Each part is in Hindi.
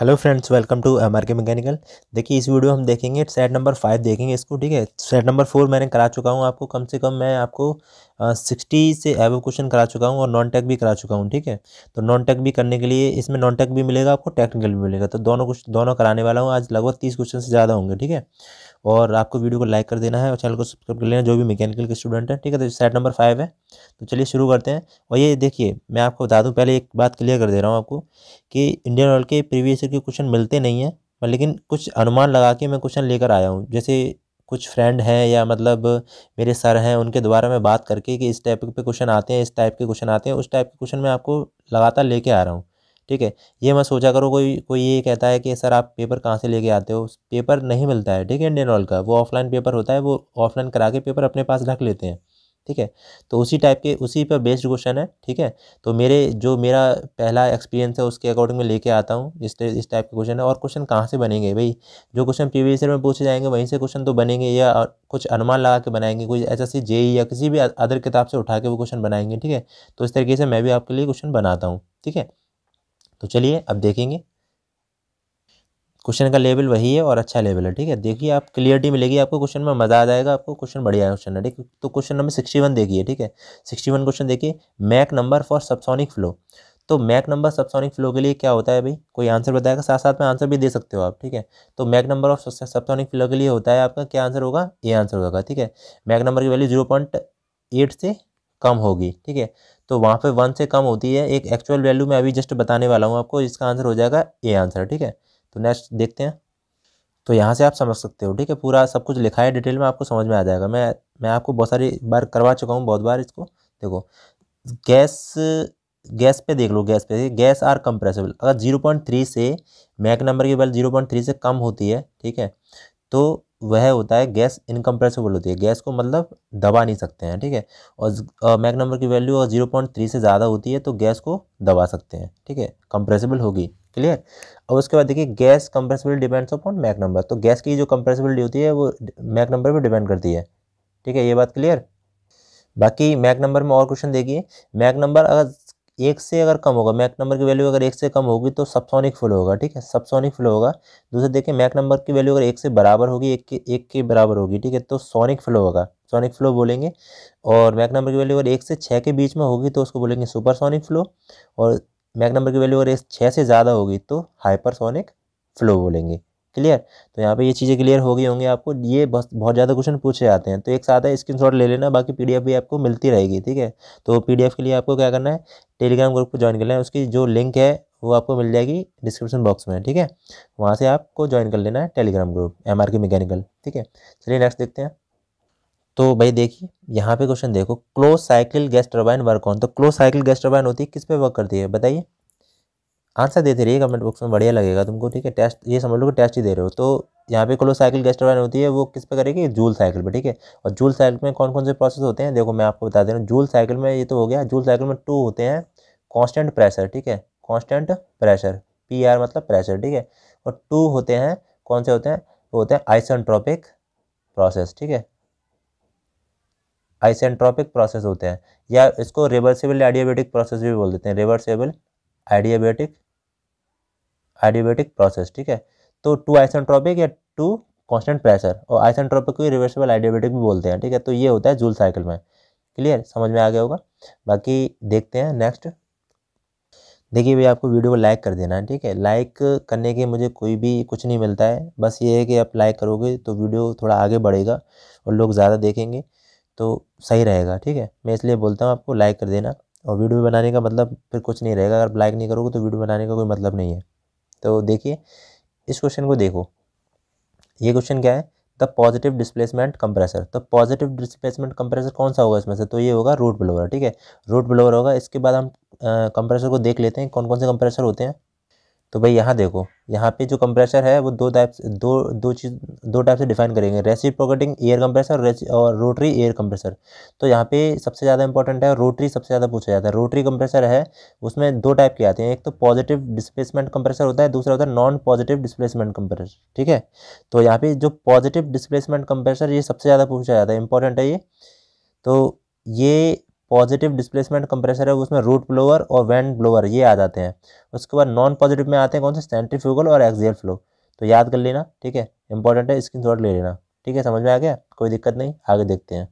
hello friends welcome to M R K mechanical देखिए इस वीडियो हम देखेंगे सेट नंबर फाइव देखेंगे इसको ठीक है सेट नंबर फोर मैंने करा चुका हूँ आपको कम से कम मैं आपको सिक्सटी से एवो क्वेश्चन करा चुका हूँ और नॉन टेक भी करा चुका हूँ ठीक है तो नॉन टेक भी करने के लिए इसमें नॉन टेक भी मिलेगा आपको टेक्निकल भी मिलेगा तो दोनों कुछ दोनों कराने वाला हूँ आज लगभग तीस क्वेश्चन से ज़्यादा होंगे ठीक है और आपको वीडियो को लाइक कर देना है और चैनल को सब्सक्राइब कर लेना जो भी मैकेनिकल के स्टूडेंट हैं ठीक है तो सेट नंबर फाइव है तो चलिए शुरू करते हैं और ये देखिए मैं आपको बता दूँ पहले एक बात क्लियर कर दे रहा हूँ आपको कि इंडियन ऑयल के प्रीवियस ईयर के क्वेश्चन मिलते नहीं हैं लेकिन कुछ अनुमान लगा के मैं क्वेश्चन लेकर आया हूँ जैसे कुछ फ्रेंड हैं या मतलब मेरे सर हैं उनके द्वारा मैं बात करके कि इस टाइप के क्वेश्चन आते हैं इस टाइप के क्वेश्चन आते हैं उस टाइप के क्वेश्चन मैं आपको लगातार लेके आ रहा हूँ ठीक है ये मैं सोचा करो कोई कोई ये कहता है कि सर आप पेपर कहाँ से लेके आते हो पेपर नहीं मिलता है ठीक है इंडियन ऑयल का वो ऑफलाइन पेपर होता है वो ऑफलाइन करा के पेपर अपने पास रख लेते हैं ठीक है तो उसी टाइप के उसी पर बेस्ड क्वेश्चन है ठीक है तो मेरे जो मेरा पहला एक्सपीरियंस है उसके अकॉर्डिंग में लेके आता हूँ इस इस टाइप के क्वेश्चन है और क्वेश्चन कहाँ से बनेंगे भाई जो क्वेश्चन पी ईयर में पूछे जाएंगे वहीं से क्वेश्चन तो बनेंगे या कुछ अनुमान लगा के बनाएंगे कोई एस एस जेई या किसी भी अदर किताब से उठा के वो क्वेश्चन बनाएंगे ठीक है तो इस तरीके से मैं भी आपके लिए क्वेश्चन बनाता हूँ ठीक है तो चलिए अब देखेंगे क्वेश्चन का लेवल वही है और अच्छा लेवल है ठीक है देखिए आप क्लियरिटी मिलेगी आपको क्वेश्चन में मजा आ जाएगा आपको क्वेश्चन बढ़िया क्वेश्चन है ठीक है तो क्वेश्चन नंबर सिक्सटी वन देखिए ठीक है सिक्सटी वन क्वेश्चन देखिए Mach number for subsonic flow तो मैक नंबर सबसोनिक फ्लो के लिए क्या होता है भाई कोई आंसर बताएगा साथ साथ में आंसर भी दे सकते हो आप ठीक है तो Mach number of subsonic flow के लिए होता है आपका क्या आंसर होगा ये आंसर होगा ठीक है मैक नंबर की वैल्यू जीरो पॉइंट एट से कम होगी ठीक है तो वहाँ पे वन से कम होती है एक एक्चुअल वैल्यू मैं अभी जस्ट बताने वाला हूँ आपको इसका आंसर हो जाएगा ए आंसर ठीक है तो नेक्स्ट देखते हैं तो यहाँ से आप समझ सकते हो ठीक है पूरा सब कुछ लिखा है डिटेल में आपको समझ में आ जाएगा मैं मैं आपको बहुत सारी बार करवा चुका हूँ बहुत बार इसको देखो गैस गैस पे देख लो गैस पे गैस आर कंप्रेसिबल अगर जीरो पॉइंट थ्री से मैक नंबर की वैल्यू जीरो पॉइंट थ्री से कम होती है ठीक है तो वह होता है गैस इनकम्प्रेसिबल होती है गैस को मतलब दबा नहीं सकते हैं ठीक है और मैक नंबर की वैल्यू जीरो पॉइंट थ्री से ज़्यादा होती है तो गैस को दबा सकते हैं ठीक है कंप्रेसिबल होगी क्लियर अब उसके बाद देखिए gas compressible depends upon Mach number तो गैस की जो कंप्रेसिबिलिटी होती है वो मैक नंबर पर डिपेंड करती है ठीक है ये बात क्लियर बाकी मैक नंबर में और क्वेश्चन देखिए मैक नंबर अगर एक से अगर कम होगा मैक नंबर की वैल्यू अगर एक से कम होगी तो सबसोनिक फ्लो होगा ठीक है सबसोनिक फ्लो होगा दूसरे देखिए मैक नंबर की वैल्यू अगर एक से बराबर होगी एक के एक के बराबर होगी ठीक है तो सोनिक फ्लो होगा सोनिक फ्लो बोलेंगे और मैक नंबर की वैल्यू अगर एक से छः के बीच में होगी तो उसको बोलेंगे सुपरसोनिक फ्लो और मैक नंबर की वैल्यू अगर एक छः से ज़्यादा होगी तो हाइपरसोनिक फ्लो बोलेंगे क्लियर तो यहाँ पे ये चीज़ें क्लियर हो गई होंगी आपको ये बस बहुत ज़्यादा क्वेश्चन पूछे जाते हैं तो एक साथ है स्क्रीनशॉट ले लेना बाकी पीडीएफ भी आपको मिलती रहेगी ठीक है तो पीडीएफ के लिए आपको क्या करना है टेलीग्राम ग्रुप को ज्वाइन करना है उसकी जो लिंक है वो आपको मिल जाएगी डिस्क्रिप्शन बॉक्स में ठीक है वहाँ से आपको ज्वाइन कर लेना है Telegram group M R mechanical ठीक है चलिए नेक्स्ट देखते हैं तो भाई देखिए यहाँ पे क्वेश्चन देखो close cycle gas turbine work on तो क्लोज साइकिल गैस टर्बाइन होती है किस पे वर्क करती है बताइए आंसर देते रहिए कमेंट बॉक्स में बढ़िया लगेगा तुमको ठीक है टेस्ट ये समझ लो कि टेस्ट ही दे रहे हो तो यहाँ पे साइकिल गेस्ट टर्बाइन होती है वो किस पे करेगी जूल साइकिल पे ठीक है और जूल साइकिल में कौन कौन से प्रोसेस होते हैं देखो मैं आपको बता दे रहा हूँ जूल साइकिल में ये तो हो गया जूल साइकिल में टू होते हैं कॉन्स्टेंट प्रेशर ठीक है कॉन्स्टेंट प्रेशर पी आर मतलब प्रेशर ठीक है और टू होते हैं कौन से होते हैं वो होते हैं आइसनट्रॉपिक प्रोसेस ठीक है आइसेंट्रॉपिक प्रोसेस होते हैं या इसको रिवर्सिबल एडियाबेटिक प्रोसेस भी बोल देते हैं रिवर्सिबल आइडियाबेटिक आइडियाबेटिक प्रोसेस ठीक है तो टू आइसेंट्रोपिक या टू कॉन्स्टेंट प्रेशर और आइसेंट्रोपिक को रिवर्सिबल आइडियाबेटिक भी बोलते हैं ठीक है तो ये होता है जूल साइकिल में क्लियर समझ में आ गया होगा बाकी देखते हैं नेक्स्ट देखिए भाई आपको वीडियो को लाइक कर देना है ठीक है लाइक करने के मुझे कोई भी कुछ नहीं मिलता है बस ये है कि आप लाइक करोगे तो वीडियो थोड़ा आगे बढ़ेगा और लोग ज़्यादा देखेंगे तो सही रहेगा ठीक है मैं इसलिए बोलता हूँ आपको लाइक कर देना और वीडियो बनाने का मतलब फिर कुछ नहीं रहेगा अगर लाइक नहीं करोगे तो वीडियो बनाने का कोई मतलब नहीं है तो देखिए इस क्वेश्चन को देखो ये क्वेश्चन क्या है द पॉजिटिव डिस्प्लेसमेंट कंप्रेसर तो पॉजिटिव डिस्प्लेसमेंट कंप्रेसर कौन सा होगा इसमें से तो ये होगा रूट ब्लोअर ठीक है रूट ब्लोअर होगा इसके बाद हम कंप्रेसर को देख लेते हैं कौन कौन से कंप्रेसर होते हैं तो भाई यहाँ देखो यहाँ पे जो कंप्रेसर है वो दो टाइप दो दो चीज़ दो टाइप से डिफाइन करेंगे प्रोकेटिंग एयर कंप्रेसर और रोटरी एयर कंप्रेसर तो यहाँ पे सबसे ज़्यादा इंपॉर्टेंट है रोटरी सबसे ज़्यादा पूछा जाता है रोटरी कंप्रेसर है उसमें दो टाइप के आते हैं एक तो पॉजिटिव डिस्प्लेसमेंट कंप्रेसर होता है दूसरा होता है नॉन पॉजिटिव डिस्प्लेसमेंट कंप्रेसर ठीक है तो यहाँ पर जो पॉजिटिव डिस्प्लेसमेंट कंप्रेसर ये सबसे ज़्यादा पूछा जाता है इंपॉर्टेंट है ये तो ये पॉजिटिव डिस्प्लेसमेंट कंप्रेसर है उसमें रूट ब्लोअर और वेंट ब्लोअर ये आ जाते हैं उसके बाद नॉन पॉजिटिव में आते हैं कौन से सेंट्रीफ्यूगल और एक्जियल फ्लो तो याद कर लेना ठीक है इंपॉर्टेंट है स्क्रीन ले लेना ठीक है समझ में आ गया कोई दिक्कत नहीं आगे देखते हैं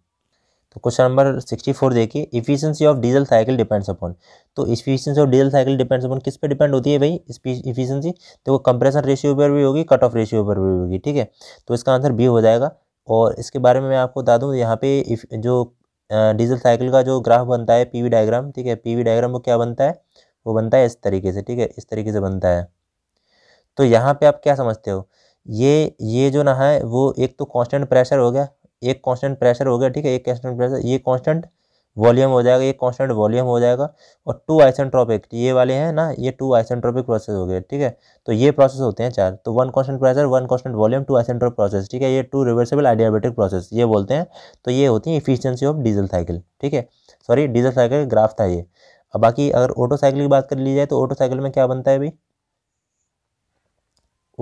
तो क्वेश्चन नंबर सिक्सटी फोर देखिए efficiency of diesel cycle depends upon तो efficiency of diesel cycle depends upon किस पे डिपेंड होती है भाई इफिशियंसी तो वो कंप्रेशन रेशियो पर भी होगी कट ऑफ रेशियो पर भी होगी ठीक है तो इसका आंसर बी हो जाएगा और इसके बारे में मैं आपको बता दूँ यहाँ पे जो डीजल साइकिल का जो ग्राफ बनता है पीवी डायग्राम ठीक है पीवी डायग्राम वो क्या बनता है वो बनता है इस तरीके से ठीक है इस तरीके से बनता है तो यहाँ पे आप क्या समझते हो ये ये जो ना है वो एक तो कांस्टेंट प्रेशर हो गया एक कांस्टेंट प्रेशर हो गया ठीक है एक कांस्टेंट प्रेशर ये कांस्टेंट वॉल्यूम हो जाएगा ये कॉन्स्टेंट वॉल्यूम हो जाएगा और टू आइसेंट्रोपिक ये वाले हैं ना ये टू आइसेंट्रोपिक प्रोसेस हो गए ठीक है तो ये प्रोसेस होते हैं चार तो one constant pressure one constant volume two isentropic process ठीक है ये टू रिवर्सेबल आइडियाबेटिक प्रोसेस ये बोलते हैं तो ये होती है इफिशियंसी ऑफ डीजल साइकिल ठीक है सॉरी डीजल साइकिल ग्राफ था ये अब बाकी अगर ऑटो साइकिल की बात कर ली जाए तो ऑटो साइकिल में क्या बनता है भाई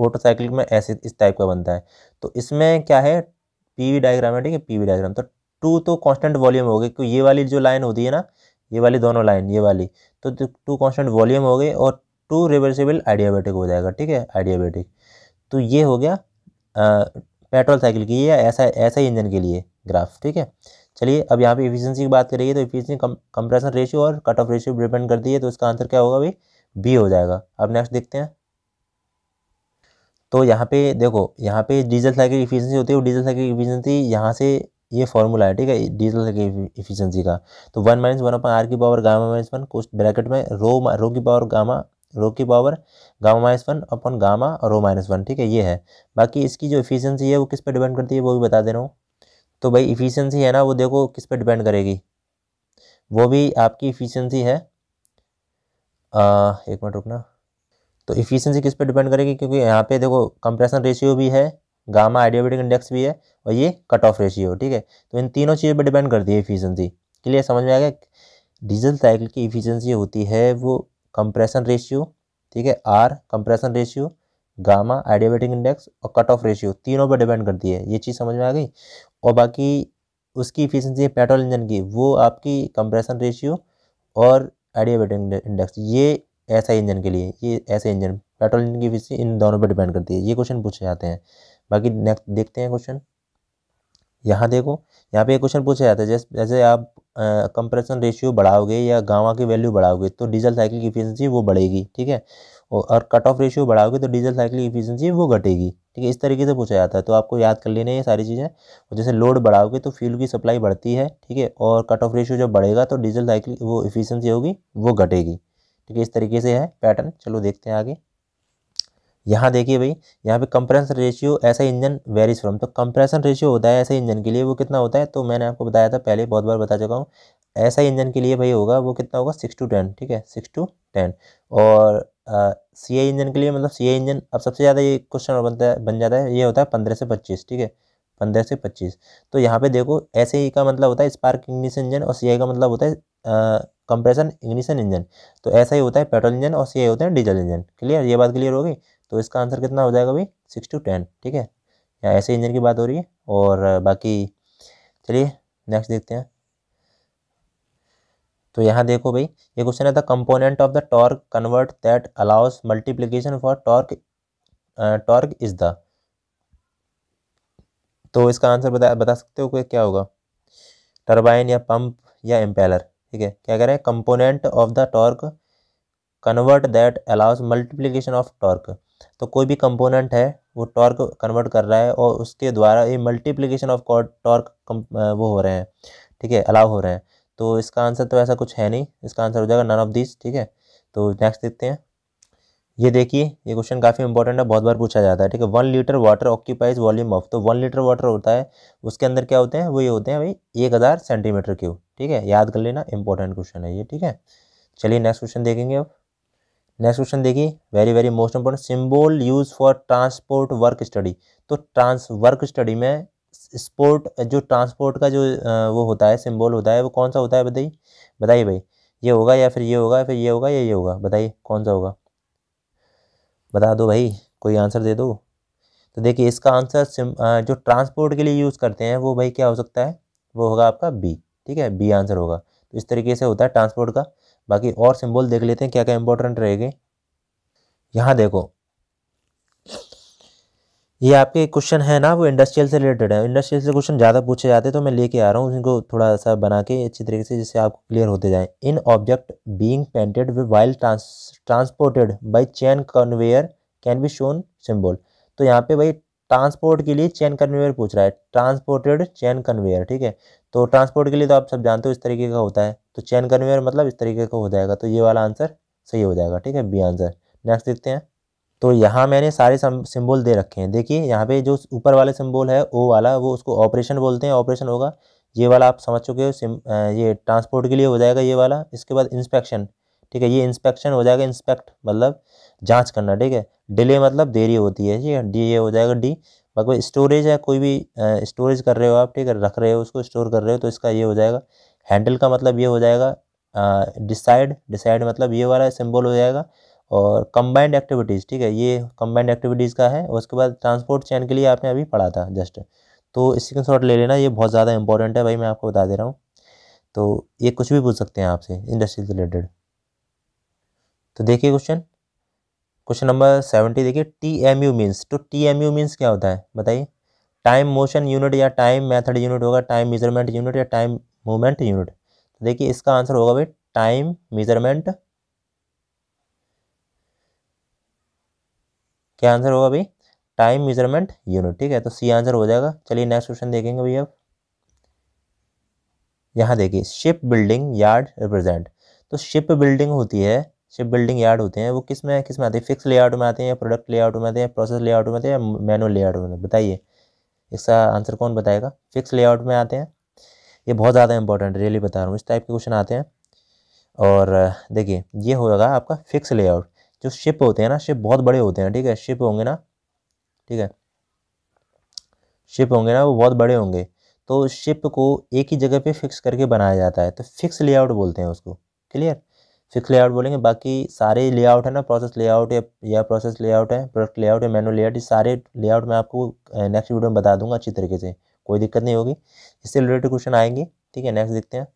ऑटो साइकिल में ऐसे इस टाइप का बनता है तो इसमें क्या है पीवी डायग्राम है ठीक है पीवी डायग्राम तो टू तो कांस्टेंट वॉल्यूम हो गए क्योंकि ये वाली जो लाइन होती है ना ये वाली दोनों लाइन ये वाली तो, तो टू कांस्टेंट वॉल्यूम हो गए और टू रिवर्सिबल आइडियाबेटिक हो जाएगा ठीक है आइडियाबेटिक तो ये हो गया पेट्रोल साइकिल की या ऐसा ऐसा ही इंजन के लिए ग्राफ ठीक है चलिए अब यहाँ पे इफिशियंसी की बात करिए तो इफिशियंसी कंप्रेशन रेशियो और कट ऑफ रेशियो डिपेंड करती है तो इसका आंसर क्या होगा भाई बी हो जाएगा अब नेक्स्ट देखते हैं तो यहाँ पे देखो यहाँ पे डीजल साइकिल इफिशियंसी होती है वो डीजल साइकिल इफिशियंसी यहाँ से ये फॉर्मूला है ठीक है डीजल की इफिशियंसी का तो one minus one upon R की पावर गामा माइनस वन कुछ ब्रैकेट में रो रो की पावर गामा रो की power gamma minus one upon gamma और रो माइनस वन ठीक है ये है बाकी इसकी जो इफिशियंसी है वो किस पर डिपेंड करती है वो भी बता दे रहा हूँ तो भाई इफिशियंसी है ना वो देखो किस पर डिपेंड करेगी वो भी आपकी इफिशियंसी है आ, एक मिनट रुकना तो इफिशियंसी किस पर डिपेंड करेगी क्योंकि यहाँ पे देखो कंप्रेशन रेशियो भी है गामा आइडियोबेटिक इंडेक्स भी है और ये कट ऑफ रेशियो ठीक है तो इन तीनों चीज़ों पर डिपेंड करती है इफिशेंसी क्लियर समझ में आ गया डीजल साइकिल की इफिशियंसी होती है वो कंप्रेशन रेशियो ठीक है R compression ratio gamma adiabatic index और कट ऑफ रेशियो तीनों पर डिपेंड करती है ये चीज़ समझ में आ गई और बाकी उसकी इफिशियंसी है पेट्रोल इंजन की वो आपकी कंप्रेशन रेशियो और आइडियोबेटिक इंडेक्स ये ऐसा इंजन के लिए ये ऐसे इंजन पेट्रोल इंजन की इफिशियंसी इन दोनों पर डिपेंड करती है ये क्वेश्चन पूछे जाते हैं बाकी नेक्स्ट देखते हैं क्वेश्चन यहाँ देखो यहाँ पे एक क्वेश्चन पूछा जाता है जैसे जैसे आप कंप्रेशन रेशियो बढ़ाओगे या गावा की वैल्यू बढ़ाओगे तो डीजल साइकिल की इफिशियंसी वो बढ़ेगी ठीक है और कट ऑफ रेशियो बढ़ाओगे तो डीजल साइकिल की इफिशियंसी वो घटेगी ठीक है इस तरीके से पूछा जाता है तो आपको याद कर लेना ये सारी चीज़ें और जैसे लोड बढ़ाओगे तो फ्यूल की सप्लाई बढ़ती है ठीक है और कट ऑफ रेशियो जब बढ़ेगा तो डीजल साइकिल वो इफिशियंसी होगी वो घटेगी ठीक है इस तरीके से है पैटर्न चलो देखते हैं आगे यहाँ देखिए भाई यहाँ पे कंप्रेशन रेशियो ऐसा इंजन वेरीज फ्रॉम तो कंप्रेशन रेशियो होता है ऐसे इंजन के लिए वो कितना होता है तो मैंने आपको बताया था पहले बहुत बार बता चुका हूँ ऐसा इंजन के लिए भाई होगा वो कितना होगा सिक्स टू टेन ठीक है सिक्स टू टेन और सी आई इंजन के लिए मतलब सी आई इंजन अब सबसे ज़्यादा ये क्वेश्चन और बनता है बन जाता है ये होता है पंद्रह से पच्चीस ठीक है पंद्रह से पच्चीस तो यहाँ पे देखो ऐसे ही e का मतलब होता है स्पार्क इग्निशन इंजन और सी आई का मतलब होता है कंप्रेशन इग्निशन इंजन तो ऐसा ही होता है पेट्रोल इंजन और सी आई होता है डीजल इंजन क्लियर ये बात क्लियर हो गई तो इसका आंसर कितना हो जाएगा भाई सिक्स टू टेन ठीक है या ऐसे इंजन की बात हो रही है और बाकी चलिए नेक्स्ट देखते हैं तो यहाँ देखो भाई ये क्वेश्चन है the component of the torque convert that allows multiplication for torque torque is the तो इसका आंसर बता बता सकते हो कि क्या होगा टर्बाइन या पंप या इम्पेलर ठीक है क्या कह रहे हैं component of the torque convert that allows multiplication of torque तो कोई भी कंपोनेंट है वो टॉर्क कन्वर्ट कर रहा है और उसके द्वारा ये मल्टीप्लिकेशन ऑफ टॉर्क वो हो रहे हैं ठीक है अलाउ हो रहे हैं तो इसका आंसर तो ऐसा कुछ है नहीं इसका आंसर हो जाएगा नन ऑफ दिस ठीक है तो नेक्स्ट देखते हैं ये देखिए ये क्वेश्चन काफ़ी इंपॉर्टेंट है बहुत बार पूछा जाता है ठीक है one litre water occupies volume of तो वन लीटर वाटर होता है उसके अंदर क्या होते हैं वो ये होते हैं भाई एक हज़ार सेंटीमीटर क्यूब ठीक है याद कर लेना इंपॉर्टेंट क्वेश्चन है ये ठीक है चलिए नेक्स्ट क्वेश्चन देखेंगे अब नेक्स्ट क्वेश्चन देखिए very very most important symbol use for transport work study तो ट्रांस वर्क स्टडी में स्पोर्ट जो ट्रांसपोर्ट का जो वो होता है सिंबल होता है वो कौन सा होता है बताइए बताइए भाई ये होगा या फिर ये होगा या फिर ये होगा या ये होगा बताइए कौन सा होगा बता दो भाई कोई आंसर दे दो तो देखिए इसका आंसर जो ट्रांसपोर्ट के लिए यूज़ करते हैं वो भाई क्या हो सकता है वो होगा आपका बी ठीक है बी आंसर होगा तो इस तरीके से होता है ट्रांसपोर्ट का बाकी और सिंबल देख लेते हैं क्या क्या इंपॉर्टेंट रहेगी यहाँ देखो ये आपके क्वेश्चन है ना वो इंडस्ट्रियल से रिलेटेड है इंडस्ट्रियल से क्वेश्चन ज़्यादा पूछे जाते हैं तो मैं लेके आ रहा हूँ उनको थोड़ा सा बना के अच्छी तरीके से जिससे आपको क्लियर होते जाएं in object being painted with while trans transported by chain conveyor can be shown symbol तो यहाँ पे भाई ट्रांसपोर्ट के लिए चैन कन्वेयर पूछ रहा है ट्रांसपोर्टेड चैन कन्वेयर ठीक है तो ट्रांसपोर्ट के लिए तो आप सब जानते हो इस तरीके का होता है तो चैन कन्वेयर मतलब इस तरीके का हो जाएगा तो ये वाला आंसर सही हो जाएगा ठीक है बी आंसर नेक्स्ट देखते हैं तो यहाँ मैंने सारे सिम्बोल दे रखे हैं देखिए यहाँ पे जो ऊपर वाले सिम्बोल है ओ वाला वो उसको ऑपरेशन बोलते हैं ऑपरेशन होगा ये वाला आप समझ चुके हो ये ट्रांसपोर्ट के लिए हो जाएगा ये वाला इसके बाद इंस्पेक्शन ठीक है ये इंस्पेक्शन हो जाएगा इंस्पेक्ट मतलब जांच करना ठीक है डिले मतलब देरी होती है ठीक है डी ये हो जाएगा डी बाकी स्टोरेज है कोई भी स्टोरेज कर रहे हो आप ठीक है रख रहे हो उसको स्टोर कर रहे हो तो इसका ये हो जाएगा हैंडल का मतलब ये हो जाएगा डिसाइड डिसाइड मतलब ये वाला सिम्बल हो जाएगा और कम्बाइंड एक्टिविटीज़ ठीक है ये कम्बाइंड एक्टिविटीज़ का है उसके बाद ट्रांसपोर्ट चैन के लिए आपने अभी पढ़ा था जस्ट तो स्क्रीन शॉट ले लेना ये बहुत ज़्यादा इंपॉर्टेंट है भाई मैं आपको बता दे रहा हूँ तो ये कुछ भी पूछ सकते हैं आपसे इंडस्ट्री से रिलेटेड तो देखिए क्वेश्चन क्वेश्चन नंबर सेवेंटी देखिए टी एम यू मीन्स तो टी एम यू मीन्स क्या होता है बताइए टाइम मोशन यूनिट या टाइम मेथड यूनिट होगा टाइम मेजरमेंट यूनिट या टाइम मूवमेंट यूनिट तो देखिए इसका आंसर होगा भाई टाइम मेजरमेंट क्या आंसर होगा भाई टाइम मेजरमेंट यूनिट ठीक है तो सी आंसर हो जाएगा चलिए नेक्स्ट क्वेश्चन देखेंगे भाई अब यहाँ देखिए शिप बिल्डिंग यार्ड रिप्रेजेंट तो शिप बिल्डिंग होती है शिप बिल्डिंग यार्ड होते हैं वो किस में किस में आते हैं फिक्स लेआउट में आते हैं या प्रोडक्ट आउट में आते हैं प्रोसेस आउट में आते हैं या मैनुअल लेआउट में बताइए इसका आंसर कौन बताएगा फिक्स लेआउट में आते हैं ये बहुत ज़्यादा इंपॉर्टेंट रियली बता रहा हूँ इस टाइप के क्वेश्चन आते हैं और देखिए ये होगा आपका फिक्स लेआउट जो शिप होते हैं ना शिप बहुत बड़े होते हैं ठीक है शिप होंगे ना ठीक है शिप होंगे ना वो बहुत बड़े होंगे तो शिप को एक ही जगह पे फिक्स करके बनाया जाता है तो फिक्स लेआउट बोलते हैं उसको क्लियर फिक्स लेआउट बोलेंगे बाकी सारे लेआउट है ना प्रोसेस लेआउट या या प्रोसेस लेआउट है प्रोडक्ट लेआउट या मैनुअल लेआउट इस सारे लेआउट मैं आपको नेक्स्ट वीडियो में बता दूंगा अच्छी तरीके से कोई दिक्कत नहीं होगी इससे रिलेटेड क्वेश्चन आएंगे ठीक है नेक्स्ट देखते हैं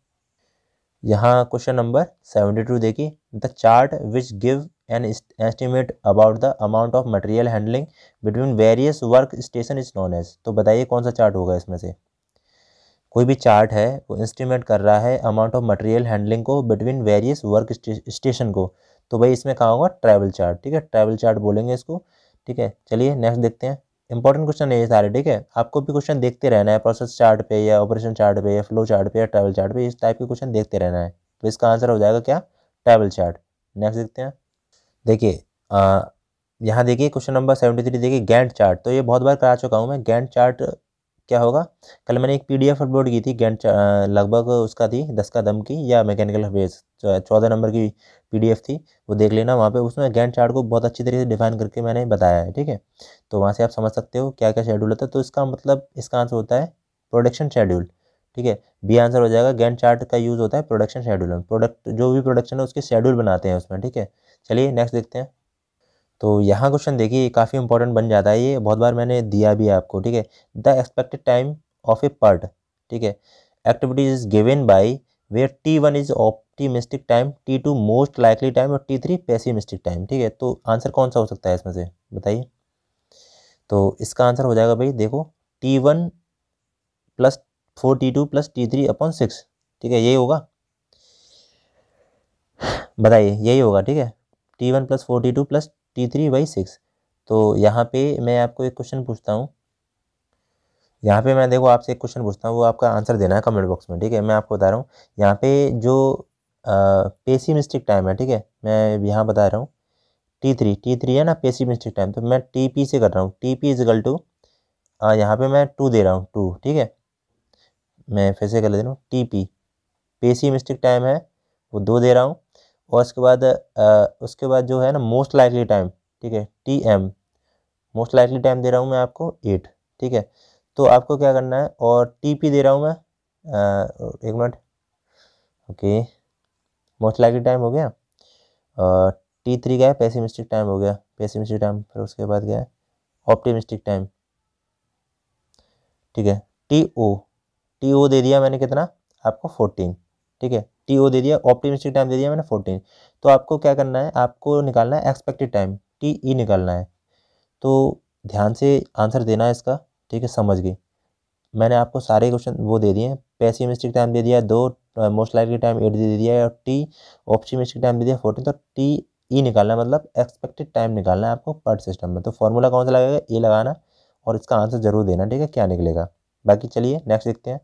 यहाँ क्वेश्चन नंबर सेवेंटी टू देखिए the chart which give an estimate about the amount of material handling between various work station is known as तो बताइए कौन सा चार्ट होगा इसमें से कोई भी चार्ट है वो इंस्टीमेट कर रहा है अमाउंट ऑफ मटेरियल हैंडलिंग को बिटवीन वेरियस वर्क स्टेशन को तो भाई इसमें कहाँ होगा ट्रैवल चार्ट ठीक है ट्रैवल चार्ट बोलेंगे इसको ठीक है चलिए नेक्स्ट देखते हैं इंपॉर्टेंट क्वेश्चन है ये सारे ठीक है आपको भी क्वेश्चन देखते रहना है प्रोसेस चार्ट पे या ऑपरेशन चार्ट पे या फ्लो चार्ट पे या ट्रैवल चार्ट पे इस टाइप के क्वेश्चन देखते रहना है तो इसका आंसर हो जाएगा क्या ट्रैवल चार्ट नेक्स्ट देखते हैं देखिए यहाँ देखिए क्वेश्चन नंबर सेवेंटी थ्री देखिए गैंट चार्ट तो ये बहुत बार करा चुका हूँ मैं गैंट चार्ट क्या होगा कल मैंने एक पीडीएफ अपलोड की थी गेंट लगभग उसका थी दस का दम की या मैकेनिकल हवेज चौदह नंबर की पीडीएफ थी वो देख लेना वहाँ पे उसमें गेंट चार्ट को बहुत अच्छी तरीके से डिफाइन करके मैंने बताया है ठीक है तो वहाँ से आप समझ सकते हो क्या क्या शेड्यूल होता है तो इसका मतलब इसका आंसर होता है प्रोडक्शन शेड्यूल ठीक है बी आंसर हो जाएगा गेंट चार्ट का यूज़ होता है प्रोडक्शन शेड्यूल में प्रोडक्ट जो भी प्रोडक्शन है उसके शेड्यूल बनाते हैं उसमें ठीक है चलिए नेक्स्ट देखते हैं तो यहाँ क्वेश्चन देखिए काफ़ी इंपॉर्टेंट बन जाता है ये बहुत बार मैंने दिया भी है आपको ठीक है the expected time of a part ठीक है activity is given by where T one is optimistic time T two most likely time और टी थ्री मिस्टिक टाइम ठीक है तो आंसर कौन सा हो सकता है इसमें से बताइए तो इसका आंसर हो जाएगा भाई देखो T one plus four T two plus T three upon six ठीक है यही होगा बताइए यही होगा ठीक है T one plus four T two plus T three by six तो यहाँ पे मैं आपको एक क्वेश्चन पूछता हूँ यहाँ पे मैं देखो आपसे एक क्वेश्चन पूछता हूँ वो आपका आंसर देना है कमेंट बॉक्स में ठीक है मैं आपको बता रहा हूँ यहाँ पे जो मिस्टिक टाइम है ठीक है मैं यहाँ बता रहा हूँ टी थ्री टी थ्री है ना मिस्टिक टाइम तो मैं टी पी से कर रहा हूँ T P is equal to यहाँ पे मैं टू दे रहा हूँ टू ठीक है मैं फिर से कर ले रहा हूँ टी पी मिस्टिक टाइम है वो दो दे रहा हूँ और उसके बाद उसके बाद जो है ना मोस्ट लाइकली टाइम ठीक है T M most likely time दे रहा हूँ मैं आपको एट ठीक है तो आपको क्या करना है और टी पी दे रहा हूँ मैं आ, एक minute okay most likely time हो गया और टी थ्री गया है पेसिमिस्टिक टाइम हो गया पेसिमिस्टिक टाइम फिर उसके बाद क्या है ऑप्टिमिस्टिक टाइम ठीक है टी ओ टी ओ दे दिया मैंने कितना आपको फोर्टीन ठीक है टी ओ दे दिया ऑप्टिमिस्टिक टाइम दे दिया मैंने फोर्टीन तो आपको क्या करना है आपको निकालना है एक्सपेक्टेड टाइम टी ई निकालना है तो ध्यान से आंसर देना है इसका ठीक है समझ गए मैंने आपको सारे क्वेश्चन वो दे दिए पेसिमिस्टिक टाइम दे दिया दो मोस्ट लाइकली टाइम एट दे दिया और टी ऑप्टिमिस्टिक टाइम दे दिया फोर्टीन तो टी ई e निकालना है मतलब एक्सपेक्टेड टाइम निकालना है आपको पर सिस्टम में तो फॉर्मूला कौन सा लगेगा ए लगाना और इसका आंसर जरूर देना ठीक है क्या निकलेगा बाकी चलिए नेक्स्ट देखते हैं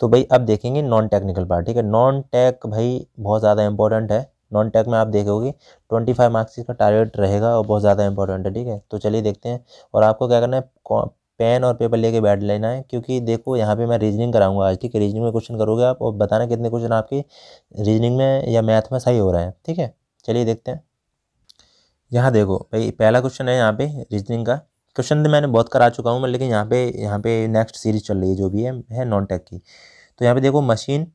तो भाई अब देखेंगे नॉन टेक्निकल पार्ट ठीक है नॉन टेक भाई बहुत ज़्यादा इंपॉर्टेंट है नॉन टेक में आप देखोगे ट्वेंटी फाइव मार्क्स का टारगेट रहेगा और बहुत ज़्यादा इंपॉर्टेंट है ठीक है तो चलिए देखते हैं और आपको क्या करना है पेन और पेपर लेके बैठ लेना है क्योंकि देखो यहाँ पे मैं रीजनिंग कराऊंगा आज ठीक है रीजनिंग में क्वेश्चन करोगे आप और बताना कितने क्वेश्चन आपके रीजनिंग में या मैथ में सही हो रहे हैं ठीक है चलिए देखते हैं यहाँ देखो भाई पहला क्वेश्चन है यहाँ पे रीजनिंग का क्वेश्चन तो मैंने बहुत करा चुका हूँ मैं लेकिन यहाँ पे यहाँ पे नेक्स्ट सीरीज चल रही है जो भी है है नॉन टेक की तो यहाँ पे देखो मशीन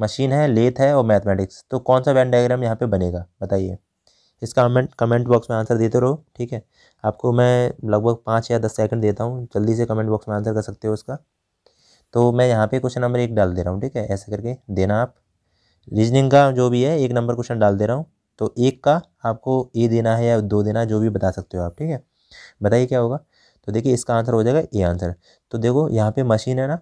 मशीन है लेथ है और मैथमेटिक्स तो कौन सा वैन डायग्राम यहाँ पे बनेगा बताइए इसका कमेंट कमेंट बॉक्स में आंसर देते रहो ठीक है आपको मैं लगभग पाँच या दस सेकंड देता हूँ जल्दी से कमेंट बॉक्स में आंसर कर सकते हो उसका तो मैं यहाँ पे क्वेश्चन नंबर एक डाल दे रहा हूँ ठीक है ऐसे करके देना आप रीजनिंग का जो भी है एक नंबर क्वेश्चन डाल दे रहा हूँ तो एक का आपको ए देना है या दो देना है जो भी बता सकते हो आप ठीक है बताइए क्या होगा तो देखिए इसका आंसर हो जाएगा ए आंसर तो देखो यहाँ पे मशीन है ना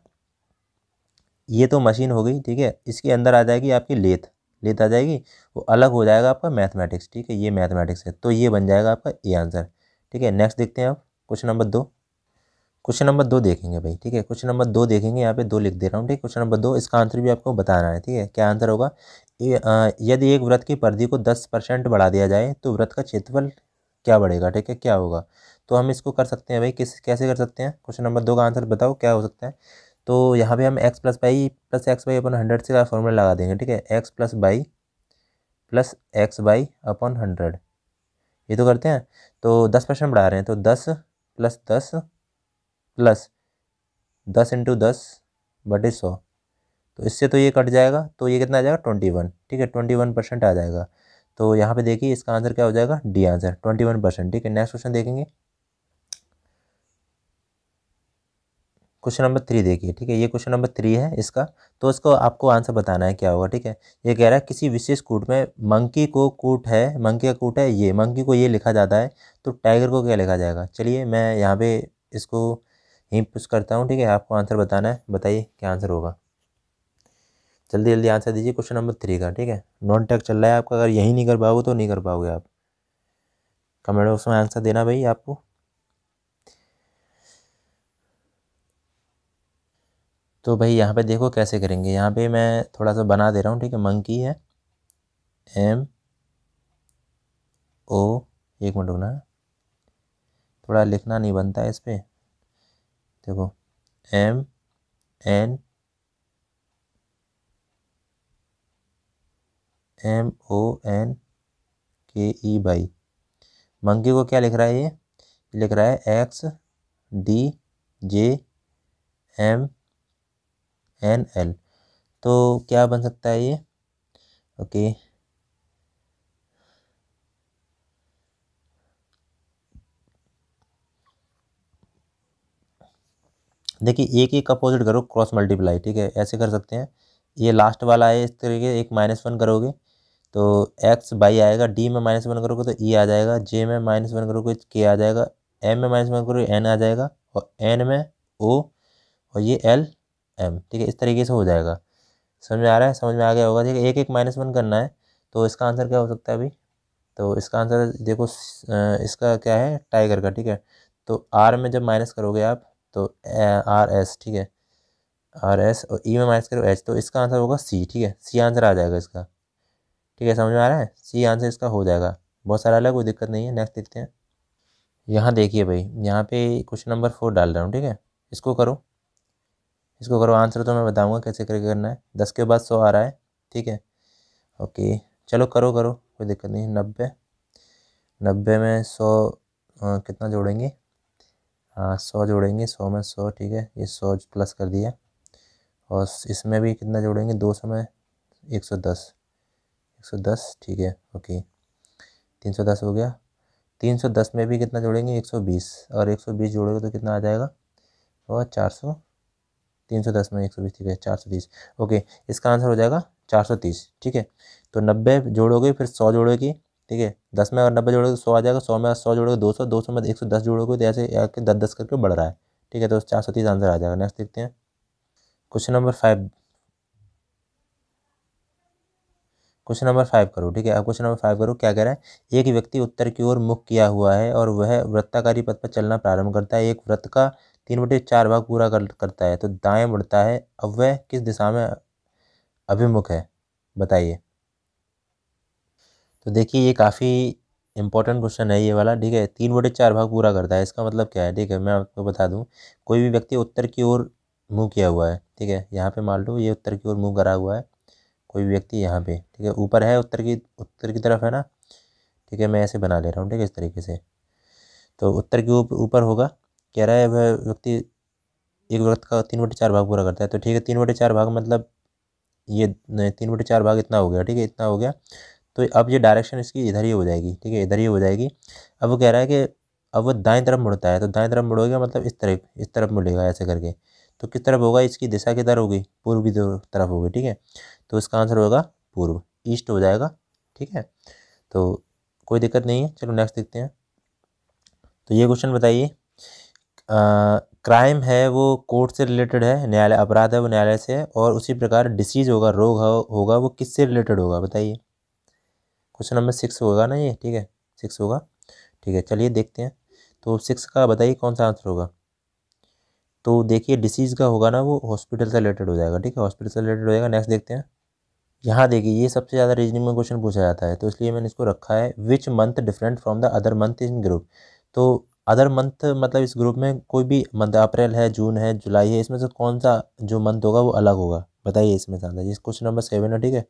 ये तो मशीन हो गई ठीक है इसके अंदर आ जाएगी आपकी लेथ लेथ आ जाएगी वो अलग हो जाएगा आपका मैथमेटिक्स ठीक है ये मैथमेटिक्स है तो ये बन जाएगा आपका ए आंसर ठीक है नेक्स्ट देखते हैं आप क्वेश्चन नंबर दो क्वेश्चन नंबर दो देखेंगे भाई ठीक है क्वेश्चन नंबर दो देखेंगे यहाँ पे दो लिख दे रहा हूँ ठीक है क्वेश्चन नंबर दो इसका आंसर भी आपको बताना है ठीक है क्या आंसर होगा यदि एक व्रत की परिधि को दस परसेंट बढ़ा दिया जाए तो व्रत का क्षेत्रफल क्या बढ़ेगा ठीक है क्या होगा तो हम इसको कर सकते हैं भाई किस कैसे कर सकते हैं क्वेश्चन नंबर दो का आंसर बताओ क्या हो सकता है तो यहाँ पे हम x plus y plus x y upon hundred से फॉर्मूला लगा देंगे ठीक है x plus y plus x y upon hundred ये तो करते हैं तो दस परसेंट बढ़ा रहे हैं तो दस प्लस दस प्लस दस इंटू दस बटे सौ तो इससे तो ये कट जाएगा तो ये कितना आ जाएगा ट्वेंटी वन ठीक है ट्वेंटी वन परसेंट आ जाएगा तो यहाँ पे देखिए इसका आंसर क्या हो जाएगा D answer twenty one percent ठीक है नेक्स्ट क्वेश्चन देखेंगे क्वेश्चन नंबर थ्री देखिए ठीक है ये क्वेश्चन नंबर थ्री है इसका तो इसको आपको आंसर बताना है क्या होगा ठीक है ये कह रहा है किसी विशेष कूट में मंकी को कूट है मंकी का कूट है ये मंकी को ये लिखा जाता है तो टाइगर को क्या लिखा जाएगा चलिए मैं यहाँ पे इसको यहीं पुश करता हूँ ठीक है आपको आंसर बताना है बताइए क्या आंसर होगा जल्दी जल्दी आंसर दीजिए क्वेश्चन नंबर थ्री का ठीक है नॉन टैक चल रहा है आपका अगर यही नहीं कर पाओगे तो नहीं कर पाओगे आप कमेंट बॉक्स में आंसर देना भाई आपको तो भाई यहाँ पे देखो कैसे करेंगे यहाँ पे मैं थोड़ा सा बना दे रहा हूँ ठीक है मंकी है एम ओ एक मिनट रुकना थोड़ा लिखना नहीं बनता है इस पर देखो M N M O N K E by monkey को क्या लिख रहा है ये लिख रहा है X D J M N L तो क्या बन सकता है ये ओके देखिए एक एक अपोजिट करो क्रॉस मल्टीप्लाई ठीक है ऐसे कर सकते हैं ये लास्ट वाला है इस तरीके एक माइनस वन करोगे तो एक्स बाई आएगा डी में माइनस वन करोगे तो ई आ जाएगा जे में माइनस वन करोगे तो के आ जाएगा एम में माइनस वन करोगे तो एन आ जाएगा और एन में ओ और ये एल एम ठीक है इस तरीके से हो जाएगा समझ में आ रहा है समझ में आ गया होगा ठीक है एक एक माइनस वन करना है तो इसका आंसर क्या हो सकता है अभी तो इसका आंसर देखो इसका क्या है टाइगर का ठीक है तो आर में जब माइनस करोगे आप तो आर एस ठीक है आर एस और ई में माइनस करो एच तो इसका आंसर होगा सी ठीक है सी आंसर आ जाएगा इसका ठीक है समझ में आ रहा है सी आंसर इसका हो जाएगा बहुत सारा अलग कोई दिक्कत नहीं है नेक्स्ट देखते हैं यहाँ देखिए भाई यहाँ पे क्वेश्चन नंबर फोर डाल रहा हूँ ठीक है इसको करो इसको करो आंसर तो मैं बताऊँगा कैसे करके करना है दस के बाद सौ आ रहा है ठीक है ओके चलो करो करो कोई दिक्कत नहीं नब्बे नब्बे में सौ कितना जोड़ेंगे हाँ सौ जोड़ेंगे सौ में सौ ठीक है ये सौ प्लस कर दिया और इसमें भी कितना जोड़ेंगे दो सौ में एक सौ दस एक सौ दस ठीक है ओके तीन सौ दस हो गया तीन सौ दस में भी कितना जोड़ेंगे एक सौ बीस और एक सौ बीस जोड़ोगे तो कितना आ जाएगा और चार सौ तीन सौ दस में एक सौ बीस ठीक है चार सौ तीस ओके इसका आंसर हो जाएगा चार सौ तीस ठीक है तो नब्बे जोड़ोगे फिर सौ जोड़ेगी ठीक है दस में अगर नब्बे जोड़ोगे तो सौ आ जाएगा सौ में सौ जोड़ोगे दो सौ दो सौ में एक सौ दस जोड़ोगे तो ऐसे आके दस दस करके बढ़ रहा है ठीक है तो चार सौ तीस आंसर आ जाएगा नेक्स्ट देखते हैं question number five question number five करो ठीक है अब क्वेश्चन नंबर फाइव करो क्या कह रहा है एक व्यक्ति उत्तर की ओर मुख किया हुआ है और वह वृत्ताकारी पथ पर चलना प्रारंभ करता है एक व्रत का तीन बटे चार भाग पूरा कर करता है तो दाएं बढ़ता है अब वह किस दिशा में अभिमुख है बताइए तो देखिए ये काफ़ी इंपॉर्टेंट क्वेश्चन है ये वाला ठीक है तीन बटे चार भाग पूरा करता है इसका मतलब क्या है ठीक है मैं आपको बता दूँ कोई भी व्यक्ति उत्तर की ओर मुँह किया हुआ है ठीक है यहाँ पे मान लो ये उत्तर की ओर मुँह करा हुआ है कोई व्यक्ति यहाँ पे ठीक है ऊपर है उत्तर की उत्तर की तरफ है ना ठीक है मैं ऐसे बना ले रहा हूँ ठीक है इस तरीके से तो उत्तर के ऊपर होगा कह रहा है वह व्यक्ति एक वक्त का तीन बटे चार भाग पूरा करता है तो ठीक है तीन बटे चार भाग मतलब ये तीन बटे चार भाग इतना हो गया ठीक है इतना हो गया तो अब ये डायरेक्शन इसकी इधर ही हो जाएगी ठीक है इधर ही हो जाएगी अब वो कह रहा है कि अब वो दाएँ तरफ मुड़ता है तो दाएं तरफ मुड़ोगे मतलब इस तरह इस तरफ मुड़ेगा ऐसे करके तो किस तरफ होगा इसकी दिशा की होगी पूर्व की तरफ होगी ठीक है तो इसका आंसर होगा पूर्व ईस्ट हो जाएगा ठीक है तो कोई दिक्कत नहीं है चलो नेक्स्ट देखते हैं तो ये क्वेश्चन बताइए क्राइम है वो कोर्ट से रिलेटेड है न्यायालय अपराध है वो न्यायालय से है और उसी प्रकार डिसीज होगा रोग होगा वो किससे रिलेटेड होगा बताइए क्वेश्चन नंबर सिक्स होगा ना ये ठीक है सिक्स होगा ठीक है चलिए देखते हैं तो सिक्स का बताइए कौन सा आंसर होगा तो देखिए डिसीज़ का होगा ना वो हॉस्पिटल से रिलेटेड हो जाएगा ठीक है हॉस्पिटल से रिलेटेड हो जाएगा नेक्स्ट देखते हैं यहाँ देखिए ये सबसे ज़्यादा रीजनिंग में क्वेश्चन पूछा जाता है तो इसलिए मैंने इसको रखा है which month different from the other month in group तो अदर मंथ मतलब इस ग्रुप में कोई भी मंथ अप्रैल है जून है जुलाई है इसमें से कौन सा जो मंथ होगा वो अलग होगा बताइए इसमें से आंसर जिस क्वेश्चन नंबर सेवन है ठीक है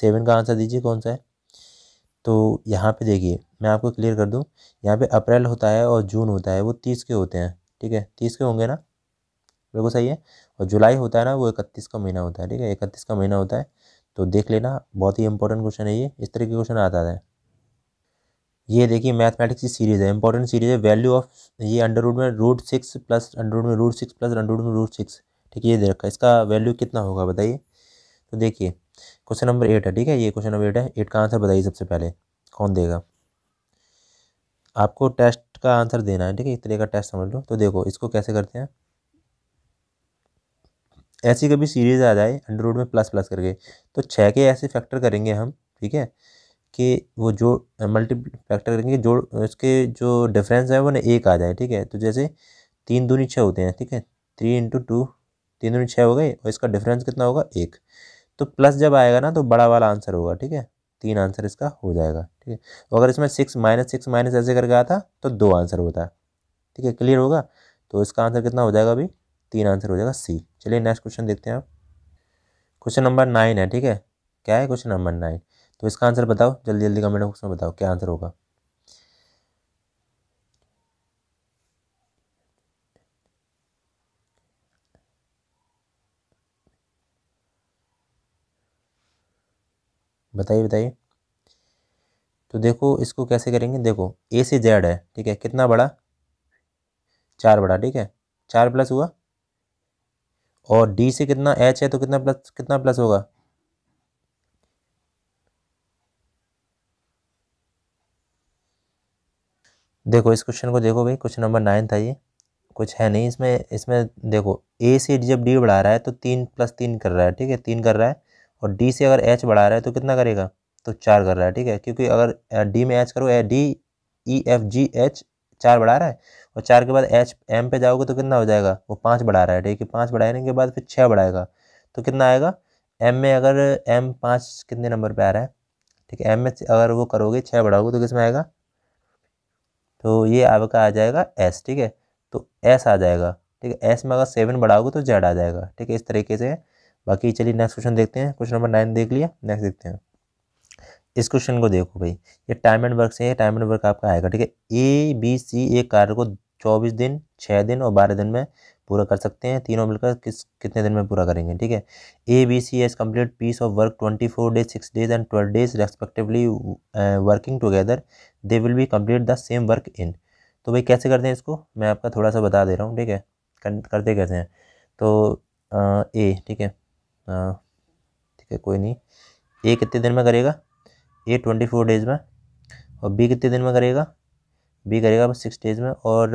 सेवन का आंसर दीजिए कौन सा है तो यहाँ पे देखिए मैं आपको क्लियर कर दूँ यहाँ पे अप्रैल होता है और जून होता है वो तीस के होते हैं ठीक है तीस के होंगे ना बिल्कुल सही है और जुलाई होता है ना वो इकतीस का महीना होता है ठीक है इकतीस का महीना होता है तो देख लेना बहुत ही इंपॉर्टेंट क्वेश्चन है ये इस तरह के क्वेश्चन आता है ये देखिए मैथमेटिक्स की सीरीज़ है इंपॉर्टेंट सीरीज़ है वैल्यू ऑफ ये अंडर रूट में root six plus under root में root six plus under root में रूट सिक्स ठीक है ये दे रखा है इसका वैल्यू कितना होगा बताइए तो देखिए क्वेश्चन नंबर एट है ठीक है ये क्वेश्चन नंबर एट है एट का आंसर बताइए सबसे पहले कौन देगा आपको टेस्ट का आंसर देना है ठीक है इस तरह का टेस्ट समझ लो तो देखो इसको कैसे करते हैं ऐसी कभी सीरीज़ आ जाए अंडर रूट में प्लस प्लस करके तो छः के ऐसे फैक्टर करेंगे हम ठीक है कि वो जो मल्टी फैक्टर करेंगे जो उसके जो डिफरेंस है वो ना एक आ जाए ठीक है तो जैसे तीन दूनी छः होते हैं ठीक है थ्री इंटू टू तीन दूनी छः हो गए और इसका डिफरेंस कितना होगा एक तो प्लस जब आएगा ना तो बड़ा वाला आंसर होगा ठीक है तीन आंसर इसका हो जाएगा ठीक है तो अगर इसमें सिक्स माइनस सिक्स माइनस ऐसे करके आता तो दो आंसर होता ठीक है क्लियर होगा तो इसका आंसर कितना हो जाएगा अभी तीन आंसर हो जाएगा सी चलिए नेक्स्ट क्वेश्चन देखते हैं आप क्वेश्चन नंबर नाइन है ठीक है क्या है क्वेश्चन नंबर नाइन तो इसका आंसर बताओ जल्दी जल्दी कमेंट बॉक्स में बताओ क्या आंसर होगा बताइए बताइए तो देखो इसको कैसे करेंगे देखो ए से जेड है ठीक है कितना बड़ा चार बड़ा ठीक है चार प्लस हुआ और डी से कितना एच है तो कितना प्लस कितना प्लस होगा देखो इस क्वेश्चन को देखो भाई क्वेश्चन नंबर नाइन था ये कुछ है नहीं इसमें इसमें देखो ए से जब डी बढ़ा रहा है तो तीन प्लस तीन कर रहा है ठीक है तीन कर रहा है और डी से अगर एच बढ़ा रहा है तो कितना करेगा तो चार कर रहा है ठीक है क्योंकि अगर डी में एच करो D E F G H चार बढ़ा रहा है और चार के बाद एच एम पे जाओगे तो कितना हो जाएगा वो पाँच बढ़ा रहा है ठीक है पाँच बढ़ाने के बाद फिर छः बढ़ाएगा तो कितना आएगा एम में अगर एम पाँच कितने नंबर पर आ रहा है ठीक है एम में अगर वो करोगे छः बढ़ाओगे तो किस में आएगा तो ये आपका आ जाएगा एस ठीक है तो एस आ जाएगा ठीक है एस में अगर सेवन बढ़ाओगे तो जेड आ जाएगा ठीक है इस तरीके से बाकी चलिए नेक्स्ट क्वेश्चन देखते हैं क्वेश्चन नंबर नाइन देख लिया नेक्स्ट देखते हैं इस क्वेश्चन को देखो भाई ये टाइम एंड वर्क से टाइम एंड वर्क आपका आएगा ठीक है ए बी सी एक कार को चौबीस दिन छः दिन और बारह दिन में पूरा कर सकते हैं तीनों मिलकर किस कितने दिन में पूरा करेंगे ठीक है A B C as complete piece of work twenty four days six days and twelve days respectively working together they will be complete the same work in तो भाई कैसे करते हैं इसको मैं आपका थोड़ा सा बता दे रहा हूँ ठीक है करते कैसे हैं तो ए ठीक है ठीक है कोई नहीं ए कितने दिन में करेगा ए ट्वेंटी फोर डेज में और बी कितने दिन में करेगा बी करेगा बस सिक्स डेज में और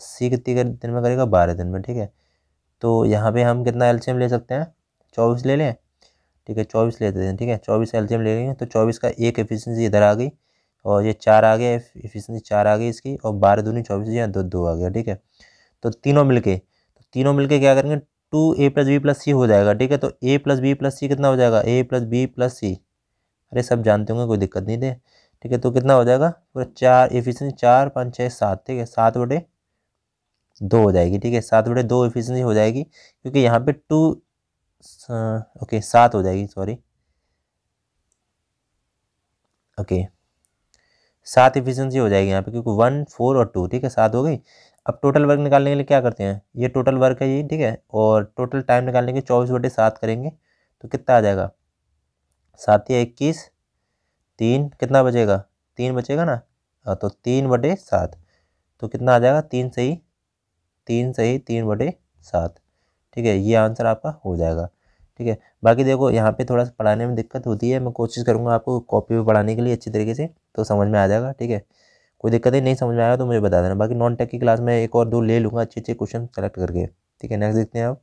सी कितनी दिन में करेगा बारह दिन में ठीक है तो यहाँ पे हम कितना एल्शियम ले सकते हैं चौबीस ले लें ठीक है चौबीस लेते हैं ठीक है चौबीस एल्शियम ले लेंगे तो चौबीस का एक एफिशिएंसी इधर आ गई और ये चार आ गया एफिशिएंसी चार आ गई इसकी और बारह दूनी चौबीस या दो दो आ गया ठीक है तो तीनों मिलके तो तीनों मिलके क्या करेंगे two A plus B plus C हो जाएगा ठीक है तो A plus B plus C कितना हो जाएगा A plus B plus C अरे सब जानते होंगे कोई दिक्कत नहीं थे ठीक है तो कितना हो जाएगा पूरा चार एफिशियंसी चार पाँच छः सात ठीक है सात बटे दो हो जाएगी ठीक है सात बटे दो एफिशियंसी हो जाएगी क्योंकि यहाँ पे टू ओके सात हो जाएगी सॉरी ओके सात एफिशियंसी हो जाएगी यहाँ पे क्योंकि वन फोर और टू ठीक है सात हो गई अब टोटल वर्क निकालने के लिए क्या करते हैं ये टोटल वर्क है ये ठीक है और टोटल टाइम निकालने के चौबीस बटे सात करेंगे तो कितना आ जाएगा सात या इक्कीस तीन कितना बचेगा तीन बचेगा ना हाँ तो तीन बटे सात तो कितना आ जाएगा तीन सही तीन सही तीन बटे सात ठीक है ये आंसर आपका हो जाएगा ठीक है बाकी देखो यहाँ पे थोड़ा सा पढ़ाने में दिक्कत होती है मैं कोशिश करूँगा आपको कॉपी में पढ़ाने के लिए अच्छी तरीके से तो समझ में आ जाएगा ठीक है कोई दिक्कत ही नहीं समझ में आएगा तो मुझे बता देना बाकी नॉन टेक की क्लास में एक और दो ले लूँगा अच्छे अच्छे क्वेश्चन सेलेक्ट करके ठीक है नेक्स्ट देखते हैं आप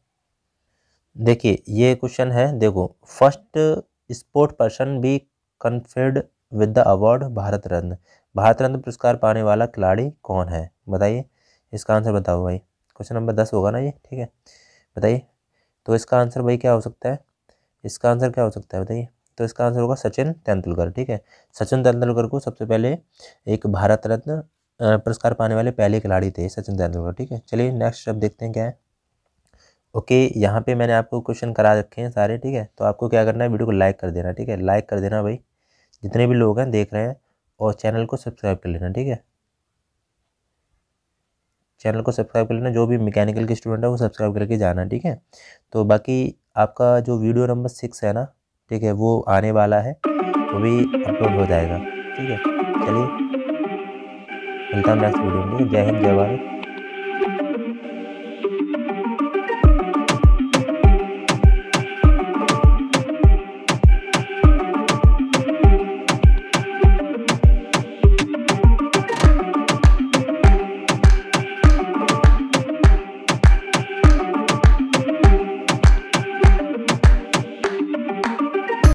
देखिए ये क्वेश्चन है देखो फर्स्ट स्पोर्ट पर्सन भी conferred with the award Bharat Ratna Bharat Ratna पुरस्कार पाने वाला खिलाड़ी कौन है बताइए इसका आंसर बताओ भाई क्वेश्चन नंबर दस होगा ना ये ठीक है बताइए तो इसका आंसर भाई क्या हो सकता है इसका आंसर क्या हो सकता है बताइए तो इसका आंसर होगा सचिन तेंदुलकर ठीक है सचिन तेंदुलकर को सबसे पहले एक भारत रत्न पुरस्कार पाने वाले पहले खिलाड़ी थे सचिन तेंदुलकर ठीक है चलिए नेक्स्ट अब देखते हैं क्या है ओके यहाँ पे मैंने आपको क्वेश्चन करा रखे हैं सारे ठीक है तो आपको क्या करना है वीडियो को लाइक कर देना ठीक है लाइक कर देना भाई जितने भी लोग हैं देख रहे हैं और चैनल को सब्सक्राइब कर लेना ठीक है चैनल को सब्सक्राइब कर लेना जो भी मैकेनिकल के स्टूडेंट है वो सब्सक्राइब करके जाना ठीक है तो बाकी आपका जो वीडियो नंबर सिक्स है ना ठीक है वो आने वाला है वो भी अपलोड हो जाएगा ठीक है चलिए मिलता हूँ नेक्स्ट वीडियो में जय हिंद जय भारत